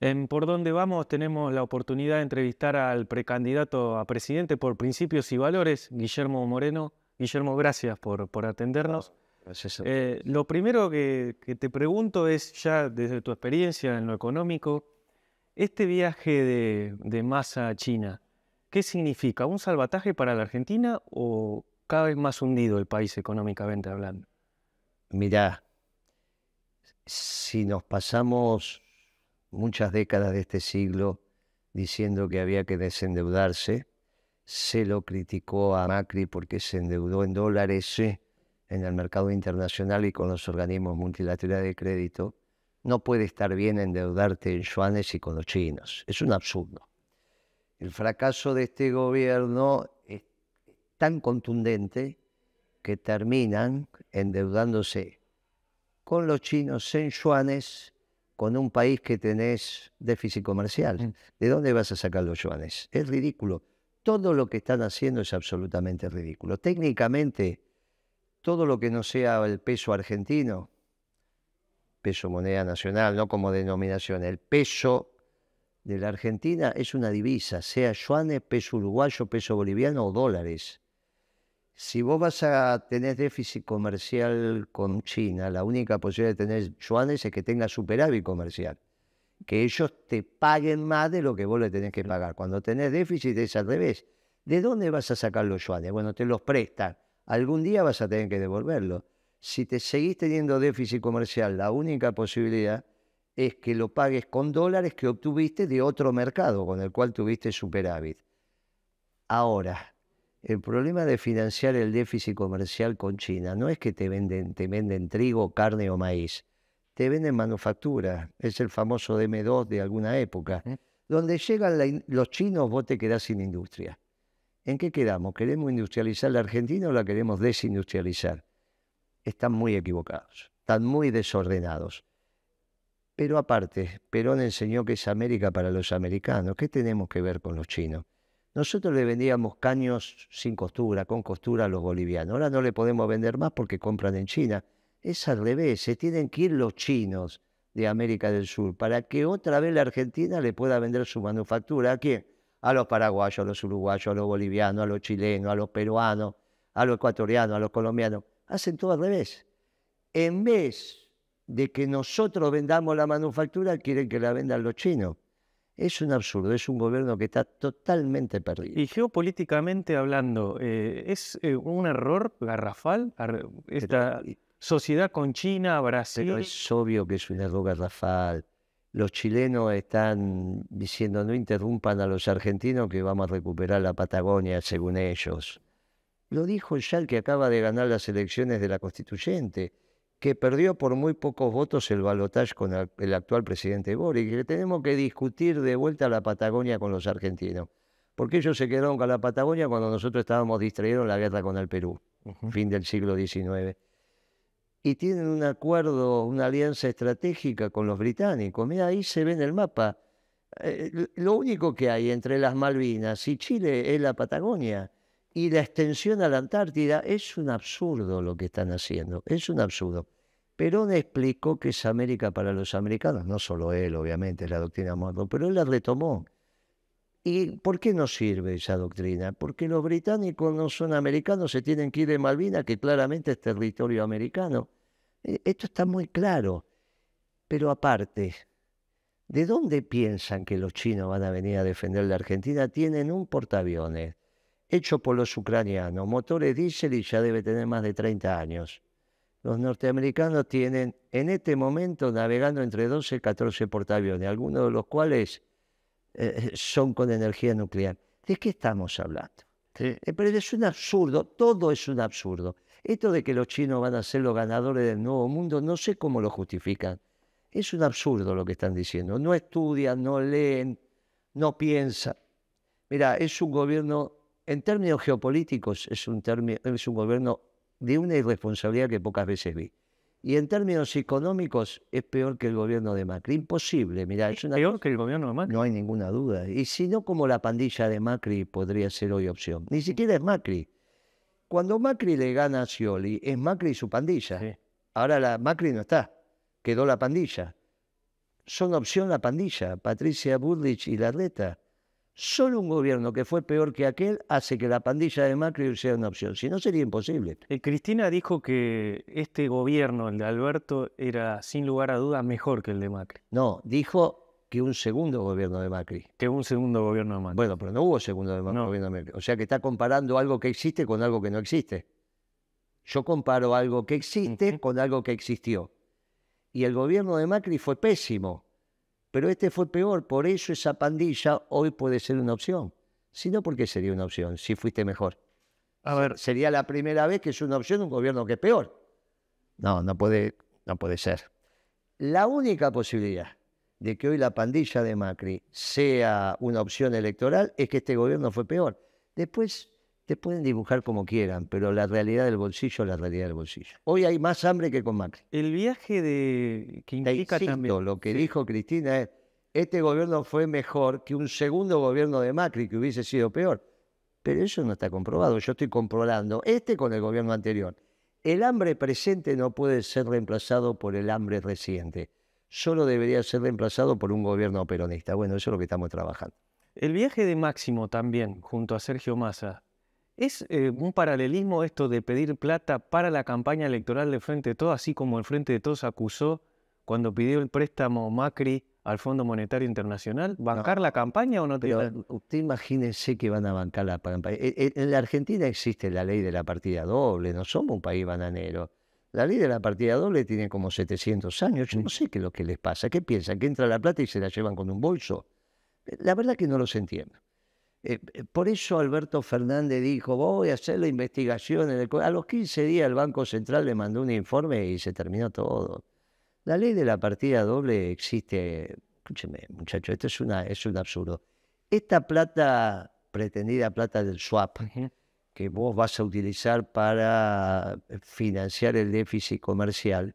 En Por dónde vamos tenemos la oportunidad de entrevistar al precandidato a presidente por principios y valores, Guillermo Moreno. Guillermo, gracias por, por atendernos. Gracias. Eh, lo primero que, te pregunto es, ya desde tu experiencia en lo económico, este viaje de, de masa a China, ¿qué significa? ¿Un salvataje para la Argentina o cada vez más hundido el país económicamente hablando? Mirá, si nos pasamos muchas décadas de este siglo diciendo que había que desendeudarse. Se lo criticó a Macri porque se endeudó en dólares en el mercado internacional y con los organismos multilaterales de crédito. No puede estar bien endeudarte en yuanes y con los chinos. Es un absurdo. El fracaso de este gobierno es tan contundente que terminan endeudándose con los chinos en yuanes con un país que tenés déficit comercial. Mm. ¿De dónde vas a sacar los yuanes? Es ridículo. Todo lo que están haciendo es absolutamente ridículo. Técnicamente, todo lo que no sea el peso argentino, peso moneda nacional, no como denominación, el peso de la Argentina es una divisa, sea yuanes, peso uruguayo, peso boliviano o dólares si vos vas a tener déficit comercial con China, la única posibilidad de tener yuanes es que tengas superávit comercial. Que ellos te paguen más de lo que vos le tenés que pagar. Cuando tenés déficit es al revés. ¿De dónde vas a sacar los yuanes? Bueno, te los prestan. Algún día vas a tener que devolverlo. Si te seguís teniendo déficit comercial, la única posibilidad es que lo pagues con dólares que obtuviste de otro mercado con el cual tuviste superávit. Ahora, el problema de financiar el déficit comercial con China no es que te venden, te venden trigo, carne o maíz, te venden manufactura, es el famoso DM2 de alguna época. Donde llegan los chinos vos te quedás sin industria. ¿En qué quedamos? ¿Queremos industrializar la Argentina o la queremos desindustrializar? Están muy equivocados, están muy desordenados. Pero aparte, Perón enseñó que es América para los americanos. ¿Qué tenemos que ver con los chinos? Nosotros le vendíamos caños sin costura, con costura a los bolivianos. Ahora no le podemos vender más porque compran en China. Es al revés, se tienen que ir los chinos de América del Sur para que otra vez la Argentina le pueda vender su manufactura. ¿A quién? A los paraguayos, a los uruguayos, a los bolivianos, a los chilenos, a los peruanos, a los ecuatorianos, a los colombianos. Hacen todo al revés. En vez de que nosotros vendamos la manufactura, quieren que la vendan los chinos. Es un absurdo, es un gobierno que está totalmente perdido. Y geopolíticamente hablando, eh, ¿es eh, un error garrafal esta sociedad con China, Brasil? es obvio que es un error garrafal. Los chilenos están diciendo no interrumpan a los argentinos que vamos a recuperar la Patagonia según ellos. Lo dijo ya el que acaba de ganar las elecciones de la constituyente que perdió por muy pocos votos el balotaje con el actual presidente Boric, que tenemos que discutir de vuelta la Patagonia con los argentinos, porque ellos se quedaron con la Patagonia cuando nosotros estábamos distraídos en la guerra con el Perú, fin del siglo XIX. Y tienen un acuerdo, una alianza estratégica con los británicos. Mira, ahí se ve en el mapa. Eh, lo único que hay entre las Malvinas y Chile es la Patagonia y la extensión a la Antártida. Es un absurdo lo que están haciendo, es un absurdo. Perón explicó que es América para los americanos, no solo él, obviamente, la doctrina Monroe, pero él la retomó. ¿Y por qué no sirve esa doctrina? Porque los británicos no son americanos, se tienen que ir de Malvinas, que claramente es territorio americano. Eh, esto está muy claro. Pero aparte, ¿de dónde piensan que los chinos van a venir a defender la Argentina? Tienen un portaaviones hecho por los ucranianos, motores diésel y ya debe tener más de 30 años. Los norteamericanos tienen en este momento navegando entre 12 y 14 portaaviones, algunos de los cuales eh, eh, son con energía nuclear. ¿De qué estamos hablando? Eh, pero es un absurdo, todo es un absurdo. Esto de que los chinos van a ser los ganadores del nuevo mundo, no sé cómo lo justifican. Es un absurdo lo que están diciendo. No estudian, no leen, no piensan. Mira, es un gobierno en términos geopolíticos es un, gobierno de una irresponsabilidad que pocas veces vi. Y en términos económicos es peor que el gobierno de Macri. Imposible, mira. Es, peor que el gobierno de Macri. No hay ninguna duda. Y si no, como la pandilla de Macri podría ser hoy opción. Ni siquiera es Macri. Cuando Macri le gana a Scioli, es Macri y su pandilla. Ahora la Macri no está, quedó la pandilla. Son opción la pandilla, Patricia Burlich y la atleta. Solo un gobierno que fue peor que aquel hace que la pandilla de Macri sea una opción, si no sería imposible. Eh, Cristina dijo que este gobierno, el de Alberto, era sin lugar a dudas mejor que el de Macri. No, dijo que un segundo gobierno de Macri. Que un segundo gobierno de Macri. Bueno, pero no hubo segundo gobierno de Macri. O sea que está comparando algo que existe con algo que no existe. Yo comparo algo que existe con algo que existió. Y el gobierno de Macri fue pésimo pero este fue peor, por eso esa pandilla hoy puede ser una opción. Si no, ¿por qué sería una opción? Si fuiste mejor. A ver. Sería la primera vez que es una opción un gobierno que es peor. No, no puede, no puede ser. La única posibilidad de que hoy la pandilla de Macri sea una opción electoral es que este gobierno fue peor. Después te pueden dibujar como quieran, pero la realidad del bolsillo es la realidad del bolsillo. Hoy hay más hambre que con Macri. El viaje de que implica también. Lo que dijo Cristina es: este gobierno fue mejor que un segundo gobierno de Macri, que hubiese sido peor. Pero eso no está comprobado. Yo estoy comprobando este con el gobierno anterior. El hambre presente no puede ser reemplazado por el hambre reciente. Solo debería ser reemplazado por un gobierno peronista. Bueno, eso es lo que estamos trabajando. El viaje de Máximo también, junto a Sergio Massa, ¿Es eh, un paralelismo esto de pedir plata para la campaña electoral del Frente de Todos, así como el Frente de Todos acusó cuando pidió el préstamo Macri al Fondo Monetario Internacional? ¿Bancar la campaña o no te Usted imagínese que van a bancar la campaña. E, e, en la Argentina existe la ley de la partida doble, no somos un país bananero. La ley de la partida doble tiene como 700 años. no sé qué es lo que les pasa. ¿Qué piensan? ¿Que entra la plata y se la llevan con un bolso? La verdad que no los entiendo. Eh, eh, por eso Alberto Fernández dijo, voy a hacer la investigación. a los 15 días el Banco Central le mandó un informe y se terminó todo. La ley de la partida doble existe. Escúcheme, muchachos, esto es, una, es un absurdo. Esta plata, pretendida plata del swap, que vos vas a utilizar para financiar el déficit comercial,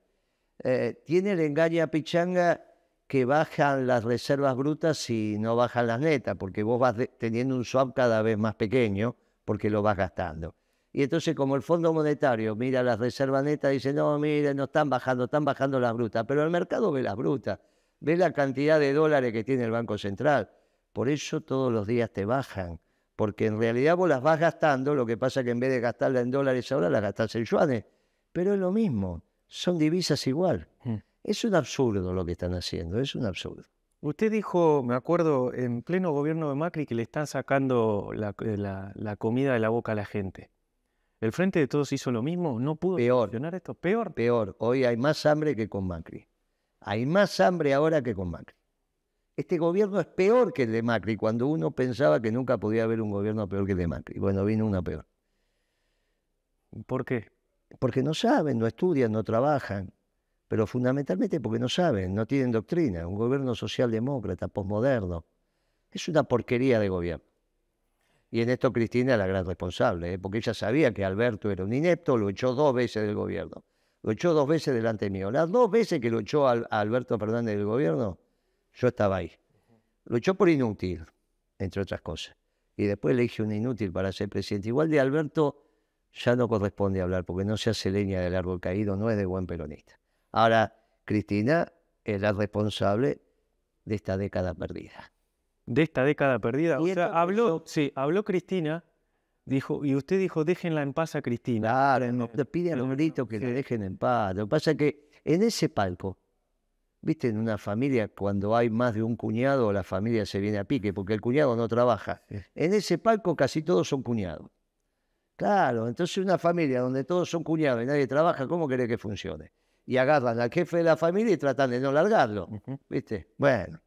eh, tiene el engaño a pichanga que bajan las reservas brutas y no bajan las netas, porque vos vas teniendo un swap cada vez más pequeño porque lo vas gastando. Y entonces como el Fondo Monetario mira las reservas netas, dice, no, miren, no están bajando, están bajando las brutas, pero el mercado ve las brutas, ve la cantidad de dólares que tiene el Banco Central. Por eso todos los días te bajan, porque en realidad vos las vas gastando, lo que pasa es que en vez de gastarla en dólares ahora, las gastas en yuanes, pero es lo mismo, son divisas igual. Mm. Es un absurdo lo que están haciendo, es un absurdo. Usted dijo, me acuerdo, en pleno gobierno de Macri que le están sacando la, eh, comida de la boca a la gente. ¿El Frente de Todos hizo lo mismo? ¿No pudo peor, esto? ¿Peor? Peor. Hoy hay más hambre que con Macri. Hay más hambre ahora que con Macri. Este gobierno es peor que el de Macri, cuando uno pensaba que nunca podía haber un gobierno peor que el de Macri. Bueno, vino una peor. ¿Por qué? Porque no saben, no estudian, no trabajan pero fundamentalmente porque no saben, no tienen doctrina. Un gobierno socialdemócrata, posmoderno, es una porquería de gobierno. Y en esto Cristina es la gran responsable, ¿eh? porque ella sabía que Alberto era un inepto, lo echó dos veces del gobierno. Lo echó dos veces delante mío. Las dos veces que lo echó Alberto Fernández del gobierno, yo estaba ahí. Lo echó por inútil, entre otras cosas. Y después le dije un inútil para ser presidente. Igual de Alberto ya no corresponde hablar, porque no se hace leña del árbol caído, no es de buen peronista. Ahora, Cristina es la responsable de esta década perdida. De esta década perdida. O sea, habló, sí, habló Cristina, dijo, y usted dijo, déjenla en paz a Cristina. Claro, pide a los gritos que le dejen en paz. Lo que pasa es que en ese palco, viste, en una familia, cuando hay más de un cuñado, la familia se viene a pique, porque el cuñado no trabaja. En ese palco casi todos son cuñados. Claro, entonces una familia donde todos son cuñados y nadie trabaja, ¿cómo quiere que funcione? y agarran al jefe de la familia y tratan de no largarlo. ¿Viste? Bueno.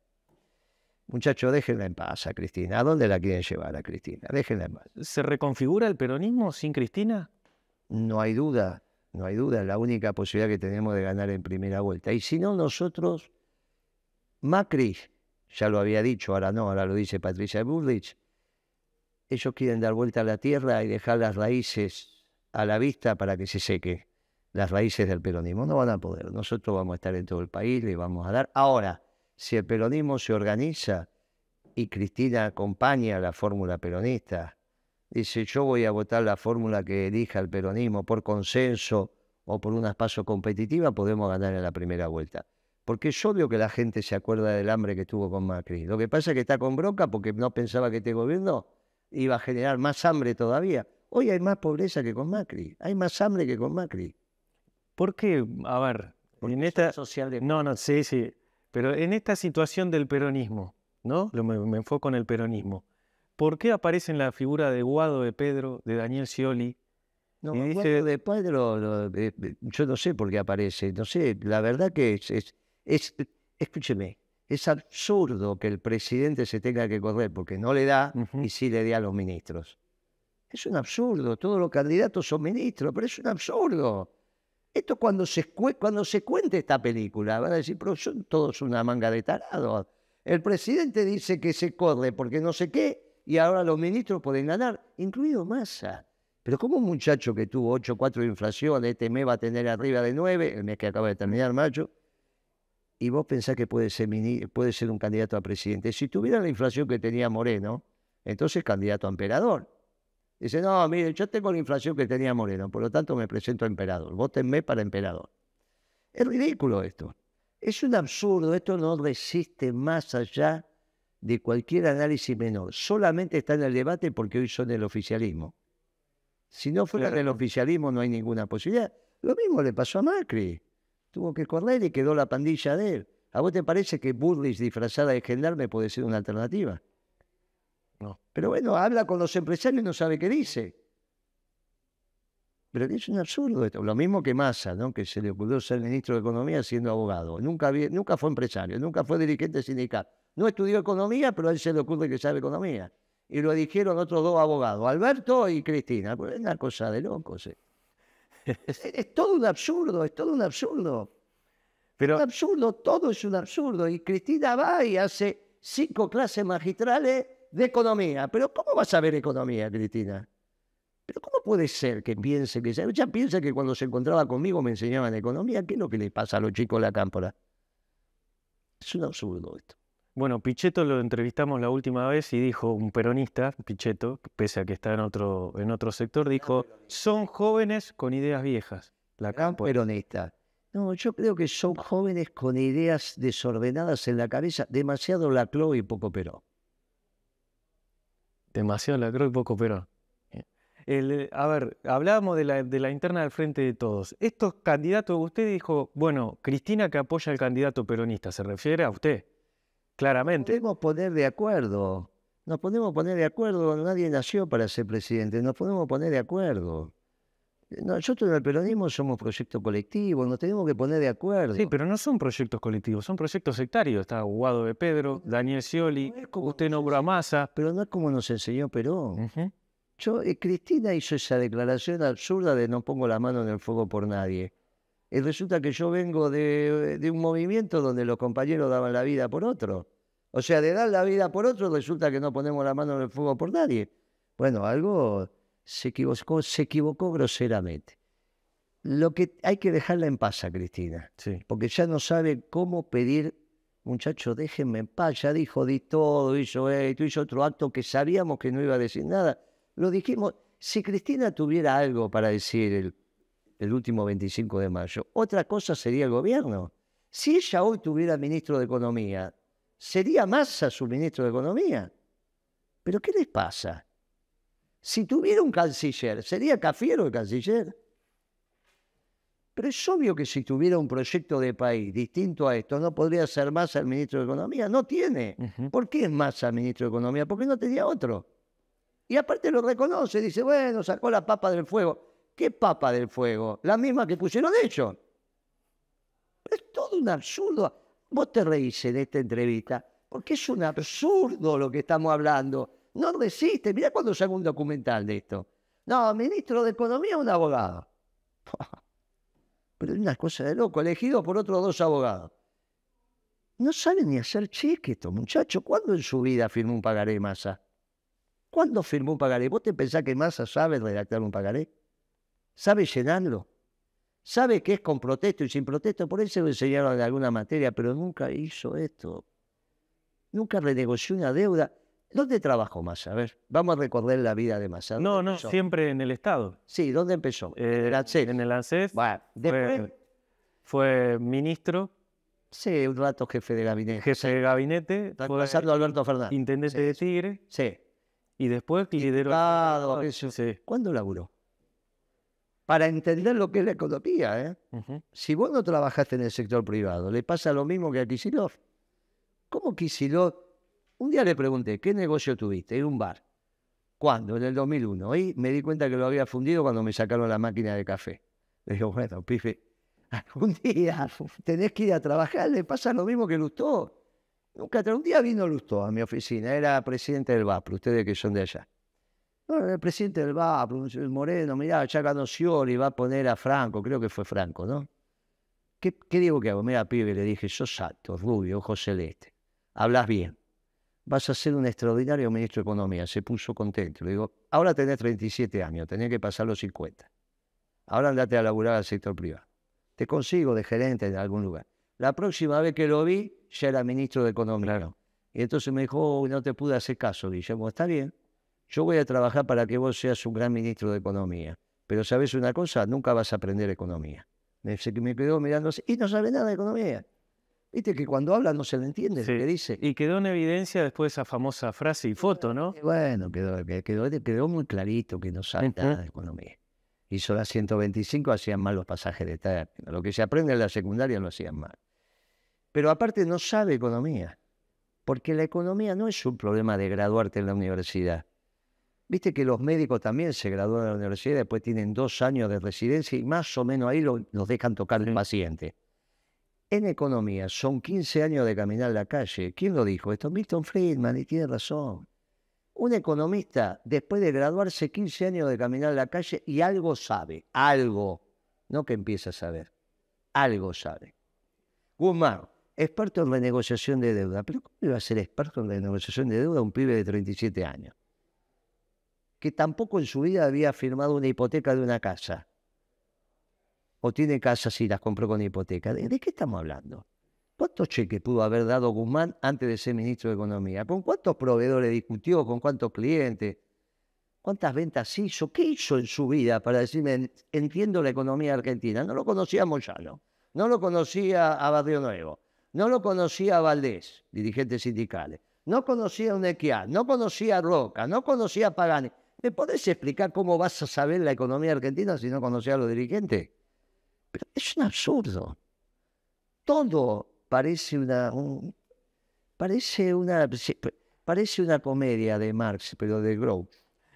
Muchachos, déjenla en paz a Cristina. ¿A dónde la quieren llevar a Cristina? Déjenla en paz. ¿Se reconfigura el peronismo sin Cristina? No hay duda, no hay duda. Es la única posibilidad que tenemos de ganar en primera vuelta. Y si no, nosotros, Macri, ya lo había dicho, ahora no, ahora lo dice Patricia Bullrich, ellos quieren dar vuelta a la tierra y dejar las raíces a la vista para que se seque las raíces del peronismo. No van a poder. Nosotros vamos a estar en todo el país, le vamos a dar. Ahora, si el peronismo se organiza y Cristina acompaña la fórmula peronista, dice yo voy a votar la fórmula que elija el peronismo por consenso o por unas pasos competitiva podemos ganar en la primera vuelta. Porque es obvio que la gente se acuerda del hambre que tuvo con Macri. Lo que pasa es que está con Broca porque no pensaba que este gobierno iba a generar más hambre todavía. Hoy hay más pobreza que con Macri, hay más hambre que con Macri. ¿Por qué, a ver, en esta... No, no, sí, sí. Pero en esta situación del peronismo, ¿no? Me, me, enfoco en el peronismo. ¿Por qué aparece en la figura de Guado, de Pedro, de Daniel Scioli? No, y de Pedro, yo no sé por qué aparece. No sé, la verdad que es, es, escúcheme, es absurdo que el presidente se tenga que correr porque no le da y sí le dé a los ministros. Es un absurdo, todos los candidatos son ministros, pero es un absurdo. Esto cuando se, cuando se cuente esta película, van a decir, pero son todos una manga de tarados. El presidente dice que se corre porque no sé qué, y ahora los ministros pueden ganar, incluido Massa. Pero como un muchacho que tuvo 4 de inflación, este mes va a tener arriba de 9, el mes que acaba de terminar, mayo, y vos pensás que puede ser, puede ser un candidato a presidente. Si tuviera la inflación que tenía Moreno, entonces candidato a emperador. Dice, no, mire, yo tengo la inflación que tenía Moreno, por lo tanto me presento a emperador, votenme para emperador. Es ridículo esto. Es un absurdo, esto no resiste más allá de cualquier análisis menor. Solamente está en el debate porque hoy son el oficialismo. Si no fuera del oficialismo no hay ninguna posibilidad. Lo mismo le pasó a Macri. Tuvo que correr y quedó la pandilla de él. ¿A vos te parece que Burris disfrazada de gendarme puede ser una alternativa? Pero bueno, habla con los empresarios y no sabe qué dice. Pero es un absurdo esto. Lo mismo que Massa, ¿no? que se le ocurrió ser ministro de Economía siendo abogado. Nunca, nunca fue empresario, nunca fue dirigente sindical. No estudió economía, pero a él se le ocurre que sabe economía. Y lo dijeron otros dos abogados, Alberto y Cristina. Pues es una cosa de locos. Eh. es, todo un absurdo, es todo un absurdo. Pero... Un absurdo, todo es un absurdo. Y Cristina va y hace cinco clases magistrales de economía. Pero ¿cómo vas a ver economía, Cristina? Pero ¿cómo puede ser que piense que... Ya piensa que cuando se encontraba conmigo me enseñaban economía. ¿Qué es lo que le pasa a los chicos de la cámpora? Es un absurdo esto. Bueno, Pichetto lo entrevistamos la última vez y dijo, un peronista, Pichetto, pese a que está en otro, en otro sector, dijo, son jóvenes con ideas viejas. La cámpora. peronista. No, yo creo que son jóvenes con ideas desordenadas en la cabeza, demasiado la y poco Perón. Demasiado la creo y poco pero. Eh. Eh, a ver, hablábamos de la, de la, interna del frente de todos. Estos candidatos, usted dijo, bueno, Cristina que apoya al candidato peronista, ¿se refiere a usted? Claramente. Nos podemos poner de acuerdo. Nos podemos poner de acuerdo. Nadie nació para ser presidente. Nos podemos poner de acuerdo. Eh, Nosotros en el peronismo somos proyectos colectivos, nos tenemos que poner de acuerdo. Sí, pero no son proyectos colectivos, son proyectos sectarios. Está Guado de Pedro, Daniel Scioli, usted nombró a Pero no es como nos enseñó Perón. Yo, eh, Cristina hizo esa declaración absurda de no pongo la mano en el fuego por nadie. Y resulta que yo vengo eh, de un movimiento donde los compañeros daban la vida por otro. O sea, de dar la vida por otro resulta que no ponemos la mano en el fuego por nadie. Bueno, algo se equivocó, se equivocó groseramente. Lo que hay que dejarla en paz a Cristina, porque ya no sabe cómo pedir, muchachos, déjenme en paz, ya dijo, di todo, hizo esto, hizo otro acto que sabíamos que no iba a decir nada. Lo dijimos, si Cristina tuviera algo para decir el, el último 25 de mayo, otra cosa sería el gobierno. Si ella hoy tuviera ministro de Economía, sería más a su ministro de Economía. Pero ¿qué les pasa? Si tuviera un canciller, ¿sería cafiero el canciller? Pero es obvio que si tuviera un proyecto de país distinto a esto, no podría ser más el ministro de Economía. No tiene. ¿Por qué es más al ministro de Economía? Porque no tenía otro. Y aparte lo reconoce, dice, bueno, sacó la papa del fuego. ¿Qué papa del fuego? La misma que pusieron ellos. es todo un absurdo. Vos te reís en esta entrevista, porque es un absurdo lo que estamos hablando. No resiste. Mira cuando se un documental de esto. No, ministro de Economía, un abogado. Pero es una cosa de loco, elegido por otros dos abogados. No sabe ni hacer cheque muchacho. muchachos. ¿Cuándo en su vida firmó un pagaré Massa? ¿Cuándo firmó un pagaré? ¿Vos te pensás que Massa sabe redactar un pagaré? ¿Sabe llenarlo? ¿Sabe que es con protesto y sin protesto? Por eso lo enseñaron en alguna materia, pero nunca hizo esto. Nunca renegoció una deuda. ¿Dónde trabajó Massa? A ver, vamos a recordar la vida de Massa. No, no, siempre en el Estado. Sí, ¿dónde empezó? Eh, en el ANSES. En el ANSES. Bueno, después... Fue, ministro. Sí, un rato jefe de gabinete. Jefe de gabinete. Pasando Alberto Fernández. Intendente de Tigre. Sí. Y después lideró... el Estado, Sí. ¿Cuándo laburó? para entender lo que es la economía. ¿eh? Si vos no trabajaste en el sector privado, le pasa lo mismo que a Kisilov. ¿Cómo Kisilov un día le pregunté, ¿qué negocio tuviste? En un bar. ¿Cuándo? En el 2001. Y me di cuenta que lo había fundido cuando me sacaron la máquina de café. Le digo, bueno, pife, un día tenés que ir a trabajar, le pasa lo mismo que Lustó. Nunca, un día vino Lustó a mi oficina, era presidente del VAPRO, ustedes que son de allá. Bueno, el presidente del VAPRO, el Moreno, mirá, ya ganó Scioli, va a poner a Franco, creo que fue Franco, ¿no? ¿Qué, qué digo que hago? Mira, pibe, le dije, sos alto, rubio, ojo celeste, hablas bien vas a ser un extraordinario ministro de Economía. Se puso contento. Le digo, ahora tenés 37 años, tenés que pasar los 50. Ahora andate a laburar al sector privado. Te consigo de gerente en algún lugar. La próxima vez que lo vi, ya era ministro de Economía. Y entonces me dijo, no te pude hacer caso, bueno Está bien, yo voy a trabajar para que vos seas un gran ministro de Economía. Pero sabes una cosa, nunca vas a aprender economía. Me, me quedó mirando y no sabe nada de economía. Viste que cuando habla no se le entiende lo dice. Y quedó en evidencia después esa famosa frase y foto, ¿no? Bueno, quedó, quedó, muy clarito que no sabe nada de economía. Hizo la 125, hacían mal los pasajes de término. Lo que se aprende en la secundaria lo hacían mal. Pero aparte no sabe economía, porque la economía no es un problema de graduarte en la universidad. Viste que los médicos también se gradúan en la universidad, después tienen dos años de residencia y más o menos ahí los dejan tocar el paciente. En economía, son 15 años de caminar la calle. ¿Quién lo dijo? Esto Milton Friedman, y tiene razón. Un economista, después de graduarse, 15 años de caminar la calle y algo sabe, algo, no que empieza a saber, algo sabe. Guzmán, experto en renegociación de deuda. ¿Pero cómo iba a ser experto en renegociación de deuda un pibe de 37 años? Que tampoco en su vida había firmado una hipoteca de una casa o tiene casas y las compró con hipoteca. ¿De, qué estamos hablando? ¿Cuántos cheques pudo haber dado Guzmán antes de ser ministro de Economía? ¿Con cuántos proveedores discutió? ¿Con cuántos clientes? ¿Cuántas ventas hizo? ¿Qué hizo en su vida para decirme, entiendo la economía argentina? No lo conocía a Moyano, no lo conocía a Barrio Nuevo, no lo conocía a Valdés, dirigente sindical. no conocía a no conocía a Roca, no conocía a Pagani. ¿Me podés explicar cómo vas a saber la economía argentina si no conocías a los dirigentes? es un absurdo. Todo parece una, parece una, parece una comedia de Marx, pero de Grove.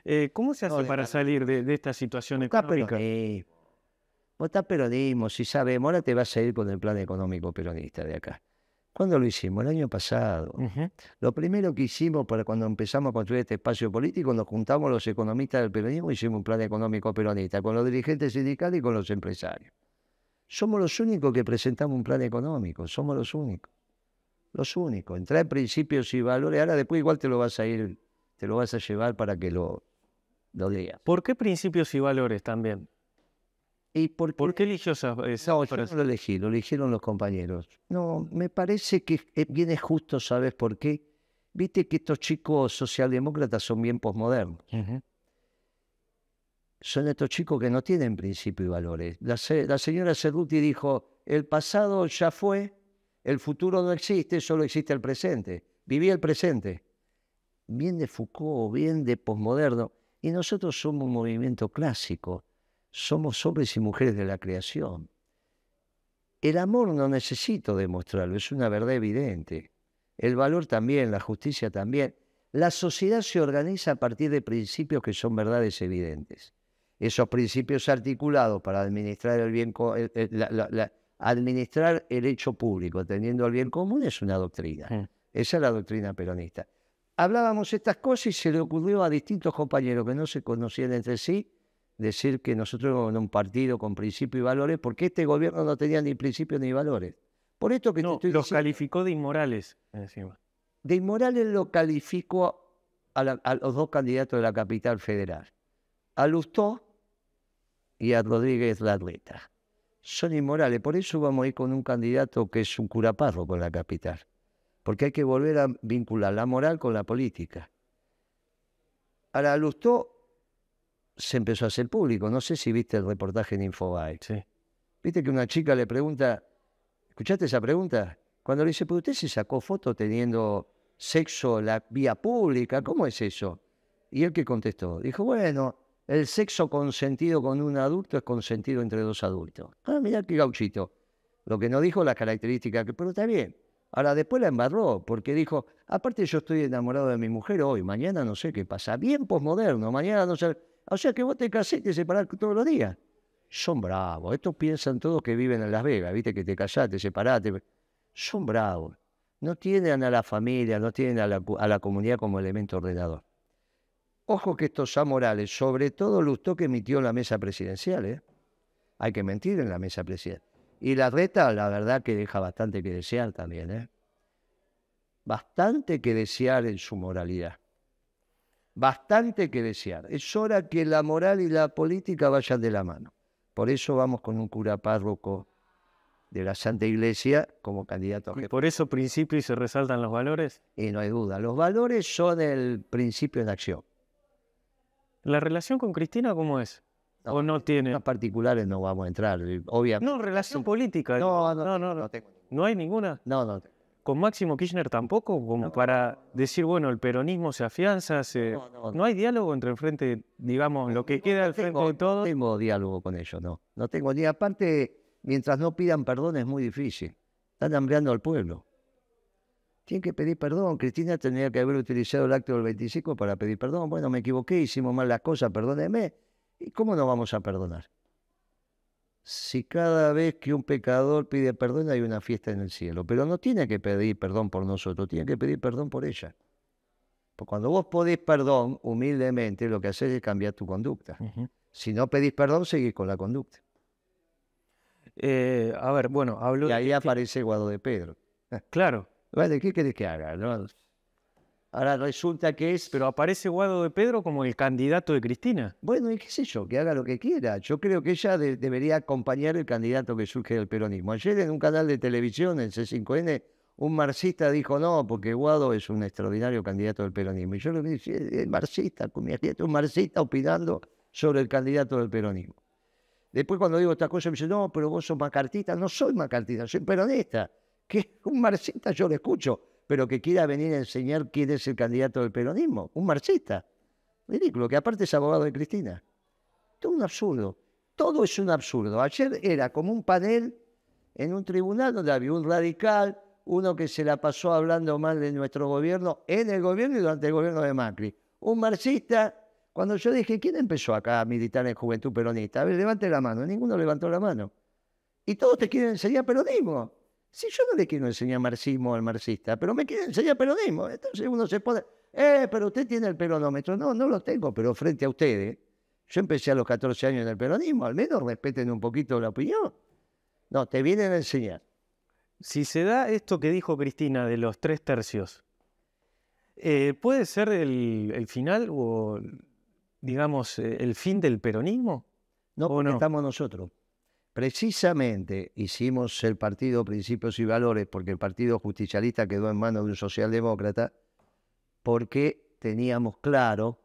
Eh, ¿Cómo se hace para salir de, esta situación económica? peronismo, si sabemos. Ahora te vas a ir con el plan económico peronista de acá. ¿Cuándo lo hicimos? El año pasado. Lo primero que hicimos para cuando empezamos a construir este espacio político, nos juntamos los economistas del peronismo, hicimos un plan económico peronista con los dirigentes sindicales y con los empresarios. Somos los únicos que presentamos un plan económico, somos los únicos. Los únicos. Entrar en principios y valores, ahora después igual te lo vas a ir, te lo vas a llevar para que lo, lo digas. ¿Por qué principios y valores también? ¿Y por, por, qué eligió esa, esa no, yo lo elegí, lo eligieron los compañeros. No, me parece que eh, viene justo, ¿sabes por qué? Viste que estos chicos socialdemócratas son bien posmodernos son estos chicos que no tienen principios y valores. La, señora Cerruti dijo, el pasado ya fue, el futuro no existe, solo existe el presente. Viví el presente. Bien de Foucault, bien de posmoderno. Y nosotros somos un movimiento clásico. Somos hombres y mujeres de la creación. El amor no necesito demostrarlo, es una verdad evidente. El valor también, la justicia también. La sociedad se organiza a partir de principios que son verdades evidentes esos principios articulados para administrar el bien, administrar el hecho público, teniendo el bien común, es una doctrina. Esa es la doctrina peronista. Hablábamos estas cosas y se le ocurrió a distintos compañeros que no se conocían entre sí decir que nosotros éramos un partido con principios y valores, porque este gobierno no tenía ni principios ni valores. Por esto que no, te los calificó de inmorales encima. De inmorales lo calificó a, los dos candidatos de la capital federal. A Lustó y a Rodríguez la letra... Son inmorales, por eso vamos a ir con un candidato que es un curaparro con la capital, porque hay que volver a vincular la moral con la política. Ahora, Lustó se empezó a hacer público, no sé si viste el reportaje en Infobae. Sí. Viste que una chica le pregunta, ¿escuchaste esa pregunta? Cuando le dice, pero usted se sacó foto teniendo sexo en la vía pública, ¿cómo es eso? Y él que contestó, dijo, bueno, el sexo consentido con un adulto es consentido entre dos adultos. Ah, mirá qué gauchito. Lo que no dijo las características, que, pero está bien. Ahora después la embarró, porque dijo, aparte yo estoy enamorado de mi mujer hoy, mañana no sé qué pasa. Bien posmoderno, mañana no sé... O sea que vos te casaste y te separás todos los días. Son bravos. Estos piensan todos que viven en Las Vegas, viste que te casaste, te separaste. Son bravos. No tienen a la familia, no tienen a la, a la comunidad como elemento ordenador. Ojo que estos amorales, sobre todo Lustó que emitió en la mesa presidencial, ¿eh? hay que mentir en la mesa presidencial. Y la reta, la verdad que deja bastante que desear también, ¿eh? bastante que desear en su moralidad. Bastante que desear. Es hora que la moral y la política vayan de la mano. Por eso vamos con un cura párroco de la Santa Iglesia como candidato a jefe. ¿Por eso principio y se resaltan los valores? Y no hay duda. Los valores son el principio en acción. ¿La relación con Cristina cómo es? ¿O no tiene? En particulares no vamos a entrar, eh, obviamente. No, relación política. No, no, no. No, no, ¿No hay ninguna? No, no. ¿Con Máximo Kirchner tampoco? Como para decir, bueno, el peronismo se afianza, se... No, hay diálogo entre el frente, digamos, lo que queda al frente de todo? No tengo diálogo con ellos, no. No tengo ni. Aparte, mientras no pidan perdón es muy difícil. Están hambreando al pueblo tiene que pedir perdón. Cristina tenía que haber utilizado el acto del 25 para pedir perdón. Bueno, me equivoqué, hicimos mal las cosas, perdóneme. ¿Y cómo no vamos a perdonar? Si cada vez que un pecador pide perdón hay una fiesta en el cielo, pero no tiene que pedir perdón por nosotros, tiene que pedir perdón por ella. Pues cuando vos podés perdón, humildemente, lo que haces es cambiar tu conducta. Si no pedís perdón, seguís con la conducta. Eh, a ver, bueno, hablo. Y ahí aparece Guado de Pedro. Claro, Vale, ¿qué querés que haga? Ahora resulta que es... Pero aparece Guado de Pedro como el candidato de Cristina. Bueno, y qué sé yo, que haga lo que quiera. Yo creo que ella debería acompañar el candidato que surge del peronismo. Ayer en un canal de televisión, en C5N, un marxista dijo no, porque Guado es un extraordinario candidato del peronismo. Y yo le dije, es marxista, un marxista opinando sobre el candidato del peronismo. Después cuando digo esta cosa me dice no, pero vos sos macartista. No soy macartista, soy peronista que un marxista yo lo escucho, pero que quiera venir a enseñar quién es el candidato del peronismo, un marxista. Ridículo, que aparte es abogado de Cristina. Todo un absurdo, todo es un absurdo. Ayer era como un panel en un tribunal donde había un radical, uno que se la pasó hablando mal de nuestro gobierno, en el gobierno y durante el gobierno de Macri. Un marxista, cuando yo dije, ¿quién empezó acá a militar en Juventud Peronista? A ver, levante la mano. Ninguno levantó la mano. Y todos te quieren enseñar peronismo. Si yo no le quiero enseñar marxismo al marxista, pero me quiere enseñar peronismo, entonces uno se pone, eh, pero usted tiene el peronómetro. No, no lo tengo, pero frente a ustedes, yo empecé a los 14 años en el peronismo, al menos respeten un poquito la opinión. No, te vienen a enseñar. Si se da esto que dijo Cristina de los tres tercios, eh, ¿puede ser el, final o, digamos, eh, el fin del peronismo? No, porque no? estamos nosotros. Precisamente hicimos el partido Principios y Valores, porque el partido justicialista quedó en manos de un socialdemócrata, porque teníamos claro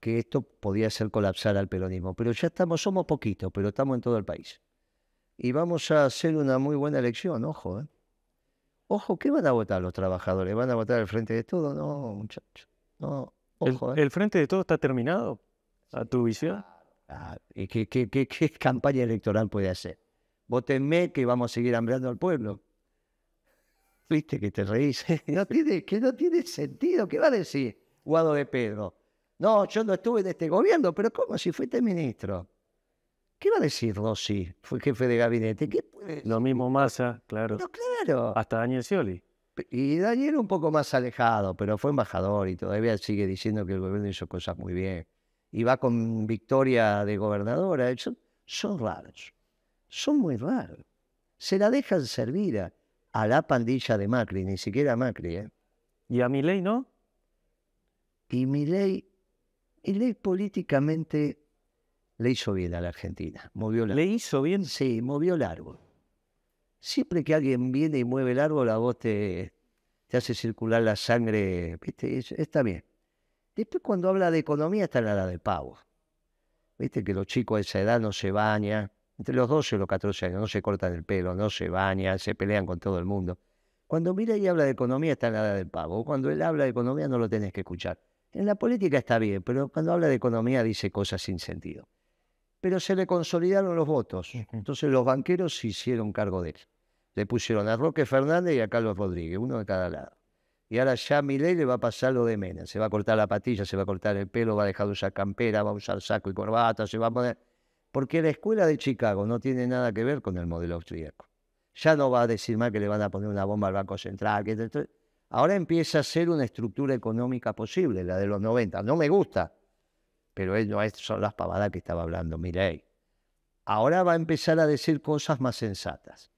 que esto podía hacer colapsar al peronismo. Pero ya estamos, somos poquitos, pero estamos en todo el país. Y vamos a hacer una muy buena elección, ojo. ¿eh? Ojo, ¿qué van a votar los trabajadores? ¿Van a votar el Frente de Todo? No, muchachos. No, ¿El, ¿eh? ¿El Frente de Todo está terminado? ¿A tu visión? Ah, ¿Y qué, campaña electoral puede hacer? Votenme que vamos a seguir hambreando al pueblo. Viste que te reís. no tiene, que no tiene sentido. ¿Qué va a decir Guado de Pedro? No, yo no estuve en este gobierno, pero ¿cómo si fuiste ministro? ¿Qué va a decir Rossi? Fue jefe de gabinete. ¿Qué Lo mismo Massa, claro. claro. Hasta Daniel Scioli. Y Daniel un poco más alejado, pero fue embajador y todavía sigue diciendo que el gobierno hizo cosas muy bien y va con victoria de gobernadora. Son, son raros, son muy raros. Se la dejan servir a, la pandilla de Macri, ni siquiera a Macri. ¿eh? ¿Y a Milei no? Y Milei, ley políticamente le hizo bien a la Argentina. Movió ¿Le hizo bien? Sí, movió el árbol. Siempre que alguien viene y mueve el árbol, la voz te, te hace circular la sangre. ¿viste? Está bien. Después cuando habla de economía está en la edad del pavo. Viste que los chicos de esa edad no se bañan, entre los 12 y los 14 años, no se cortan el pelo, no se bañan, se pelean con todo el mundo. Cuando mira y habla de economía está en la edad del pavo. Cuando él habla de economía no lo tenés que escuchar. En la política está bien, pero cuando habla de economía dice cosas sin sentido. Pero se le consolidaron los votos. Entonces los banqueros se hicieron cargo de él. Le pusieron a Roque Fernández y a Carlos Rodríguez, uno de cada lado. Y ahora ya a le va a pasar lo de mena, Se va a cortar la patilla, se va a cortar el pelo, va a dejar de usar campera, va a usar saco y corbata, se va a poner... Porque la escuela de Chicago no tiene nada que ver con el modelo austríaco. Ya no va a decir más que le van a poner una bomba al Banco Central. Que... Ahora empieza a ser una estructura económica posible, la de los 90. No me gusta, pero son las pavadas que estaba hablando Miley. Ahora va a empezar a decir cosas más sensatas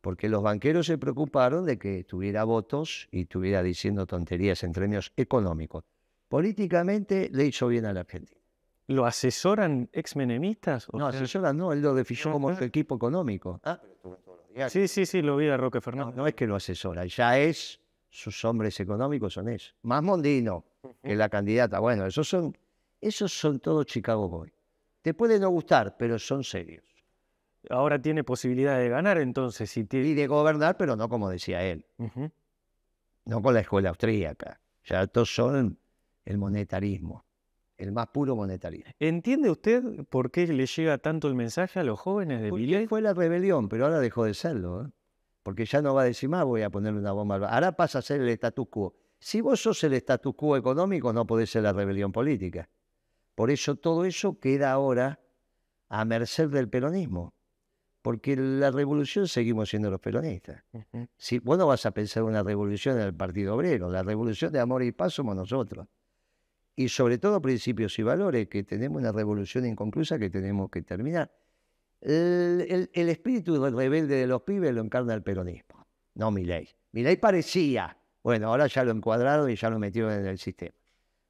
porque los banqueros se preocuparon de que tuviera votos y estuviera diciendo tonterías en términos económicos. Políticamente le hizo bien a la Argentina. ¿Lo asesoran exmenemistas? No, asesoran no, él lo definió como su equipo económico. Ah. sí, sí, sí, lo vi a Roque Fernández. No, es que lo asesora, ya es, sus hombres económicos son es Más Mondino que la candidata. Bueno, esos son, esos son todos Chicago Boy. Te puede no gustar, pero son serios ahora tiene posibilidad de ganar entonces. Si Y de gobernar, pero no como decía él. No con la escuela austríaca. Ya estos son el monetarismo, el más puro monetarismo. ¿Entiende usted por qué le llega tanto el mensaje a los jóvenes de Porque Fue la rebelión, pero ahora dejó de serlo. ¿eh? Porque ya no va a decir más, voy a ponerle una bomba. Ahora pasa a ser el status quo. Si vos sos el status quo económico, no podés ser la rebelión política. Por eso todo eso queda ahora a merced del peronismo. Porque la revolución seguimos siendo los peronistas. Si vos no vas a pensar una revolución en el Partido Obrero, la revolución de amor y paz somos nosotros. Y sobre todo principios y valores, que tenemos una revolución inconclusa que tenemos que terminar. El, espíritu rebelde de los pibes lo encarna el peronismo, no Mi ley parecía, bueno, ahora ya lo encuadraron y ya lo metieron en el sistema.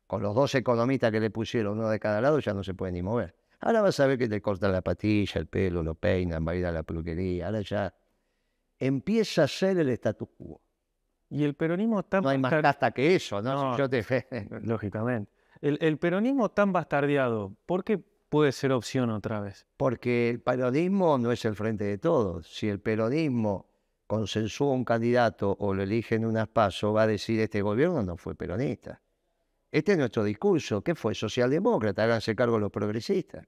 Con los dos economistas que le pusieron uno de cada lado ya no se puede ni mover. Ahora vas a ver que te cortan la patilla, el pelo, lo peinan, va a ir a la peluquería. Ahora ya empieza a ser el status quo. Y el peronismo está... No hay más casta que eso, ¿no? Yo te... lógicamente. El, el, peronismo tan bastardeado, ¿por qué puede ser opción otra vez? Porque el peronismo no es el frente de todos. Si el peronismo consensúa un candidato o lo eligen en unas pasos, va a decir: este gobierno no fue peronista. Este es nuestro discurso. ¿Qué fue? Socialdemócrata, háganse cargo los progresistas.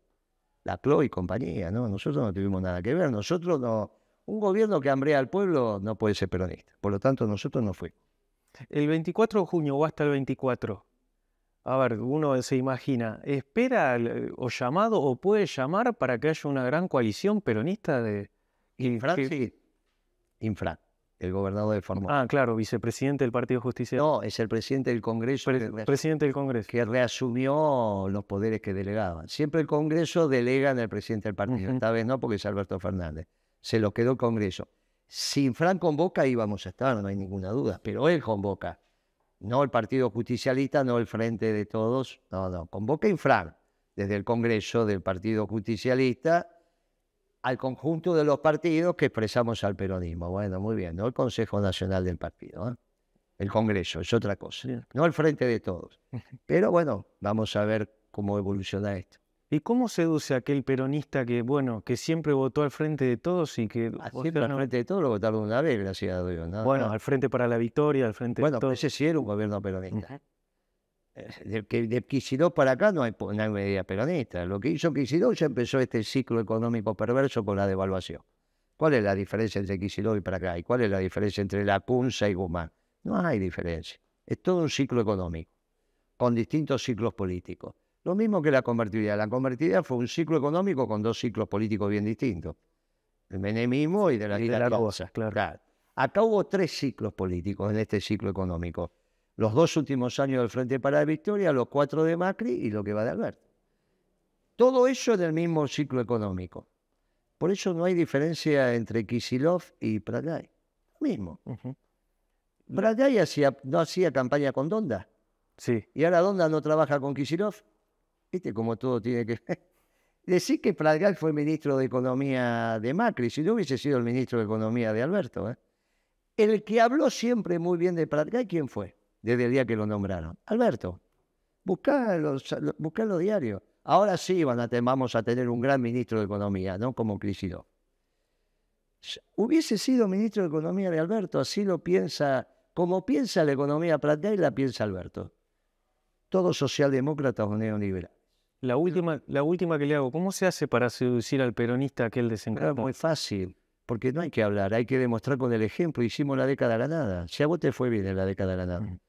La CLO y compañía, ¿no? Nosotros no tuvimos nada que ver. Nosotros no. Un gobierno que hambrea al pueblo no puede ser peronista. Por lo tanto, nosotros no fuimos. El 24 de junio o hasta el 24. A ver, uno se imagina, ¿espera o llamado o puede llamar para que haya una gran coalición peronista de. Infran, el gobernador de Formosa. Ah, claro, vicepresidente del Partido Justicialista. No, es el presidente del Congreso. presidente del Congreso. Que reasumió los poderes que delegaban. Siempre el Congreso delega en el presidente del partido. Esta vez no, porque es Alberto Fernández. Se lo quedó el Congreso. Sin Fran convoca íbamos a estar, no hay ninguna duda, pero él convoca. No el Partido Justicialista, no el Frente de Todos, no, no. Convoca Infran desde el Congreso del Partido Justicialista al conjunto de los partidos que expresamos al peronismo. Bueno, muy bien, no el Consejo Nacional del Partido, ¿eh? el Congreso, es otra cosa, no al frente de todos. Pero bueno, vamos a ver cómo evoluciona esto. ¿Y cómo seduce a aquel peronista que, bueno, que siempre votó al frente de todos y que... Ah, siempre al frente de todos lo votaron una vez, gracias a Dios. ¿no? Bueno, ah. al frente para la victoria, al frente bueno, de todos. Bueno, ese sí era un gobierno peronista. Eh, de, de para acá no hay, una medida peronista. Lo que hizo Kicillof ya empezó este ciclo económico perverso con la devaluación. ¿Cuál es la diferencia entre Kicillof y para acá? ¿Y cuál es la diferencia entre la Cunza y Guzmán? No hay diferencia. Es todo un ciclo económico, con distintos ciclos políticos. Lo mismo que la convertibilidad. La convertibilidad fue un ciclo económico con dos ciclos políticos bien distintos. El menemismo y de la, y de la cosa, claro. Acá hubo tres ciclos políticos en este ciclo económico los dos últimos años del Frente para la Victoria, los cuatro de Macri y lo que va de Alberto. Todo eso en el mismo ciclo económico. Por eso no hay diferencia entre Kisilov y Pradai. Lo mismo. Uh hacía, no hacía campaña con Donda. Sí. Y ahora Donda no trabaja con Kisilov. Viste cómo todo tiene que Decir que Pradai fue ministro de Economía de Macri, si no hubiese sido el ministro de Economía de Alberto. ¿eh? El que habló siempre muy bien de Pradai, ¿quién fue? desde el día que lo nombraron. Alberto, buscá los, diario. los diarios. Ahora sí van a vamos a tener un gran ministro de Economía, ¿no? Como Crisidó Hubiese sido ministro de Economía de Alberto, así lo piensa, como piensa la economía plantea y la piensa Alberto. todo socialdemócrata o neoliberal La última, la última que le hago, ¿cómo se hace para seducir al peronista aquel desencanto? Ah, muy fácil, porque no hay que hablar, hay que demostrar con el ejemplo. Hicimos la década ganada. Si a vos te fue bien en la década ganada. nada mm.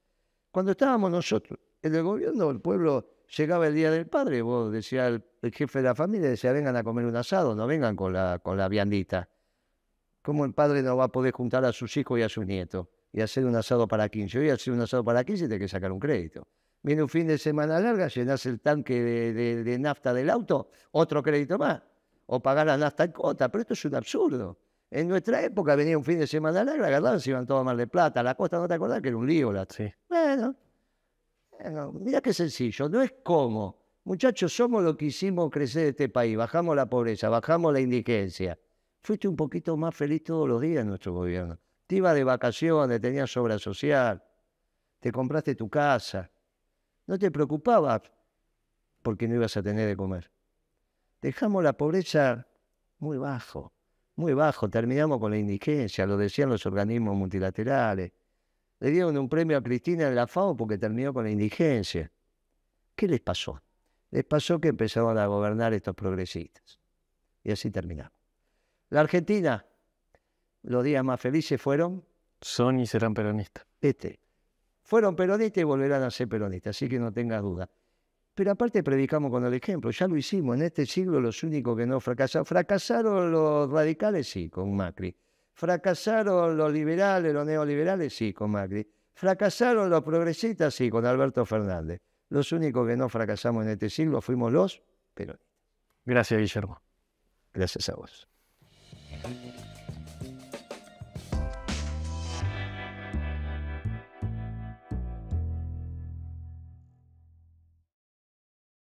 Cuando estábamos nosotros en el gobierno, el pueblo llegaba el día del padre, vos decía el, jefe de la familia, decía, vengan a comer un asado, no vengan con la, con la viandita. ¿Cómo el padre no va a poder juntar a sus hijos y a sus nietos y hacer un asado para 15? Hoy hacer un asado para 15 tiene que sacar un crédito. Viene un fin de semana larga, llenas el tanque de, de nafta del auto, otro crédito más. O pagar la nafta en cuota, pero esto es un absurdo. En nuestra época venía un fin de semana largo, agarraban, se iban todos a Mar de Plata, la costa, no te acordás que era un lío. La... Bueno, mira mirá qué sencillo, no es como. Muchachos, somos lo que hicimos crecer este país, bajamos la pobreza, bajamos la indigencia. Fuiste un poquito más feliz todos los días en nuestro gobierno. Te ibas de vacaciones, tenías obra social, te compraste tu casa. No te preocupabas porque no ibas a tener de comer. Dejamos la pobreza muy bajo muy bajo. Terminamos con la indigencia, lo decían los organismos multilaterales. Le dieron un premio a Cristina de la FAO porque terminó con la indigencia. ¿Qué les pasó? Les pasó que empezaron a gobernar estos progresistas. Y así terminamos. La Argentina, los días más felices fueron. Son y serán peronistas. Este. Fueron peronistas y volverán a ser peronistas, así que no tengas duda. Pero aparte predicamos con el ejemplo, ya lo hicimos, en este siglo los únicos que no fracasaron, fracasaron los radicales, sí, con Macri. Fracasaron los liberales, los neoliberales, sí, con Macri. Fracasaron los progresistas, sí, con Alberto Fernández. Los únicos que no fracasamos en este siglo fuimos los Pero Gracias, Guillermo. Gracias a vos.